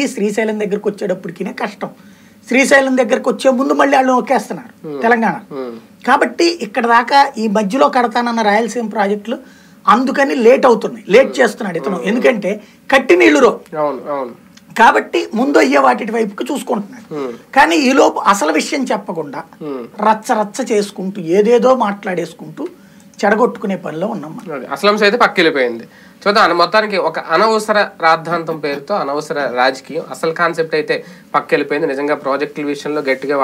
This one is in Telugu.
ఈ శ్రీశైలం దగ్గరకు వచ్చేటప్పటికినే కష్టం శ్రీశైలం దగ్గరకు వచ్చే ముందు మళ్ళీ వాళ్ళు నొక్కేస్తున్నారు తెలంగాణ కాబట్టి ఇక్కడ దాకా ఈ మధ్యలో కడతానన్న రాయలసీమ ప్రాజెక్టులు అందుకని లేట్ అవుతున్నాయి లేట్ చేస్తున్నాడు ఇతను ఎందుకంటే కట్టి రో కాబట్టి ముందు అయ్యే వాటి వైపుకి చూసుకుంటున్నాడు కానీ ఈలోపు అసలు విషయం చెప్పకుండా రచ్చ రచ్చ చేసుకుంటూ ఏదేదో మాట్లాడేసుకుంటూ చెడగొట్టుకునే పనిలో ఉన్నాం అసలంశ అయితే పక్కెళ్ళిపోయింది చూద్దాం మొత్తానికి ఒక అనవసర రాద్ధాంతం పేరుతో అనవసర రాజకీయం అసలు కాన్సెప్ట్ అయితే పక్కెళ్ళిపోయింది నిజంగా ప్రాజెక్టుల విషయంలో గట్టిగా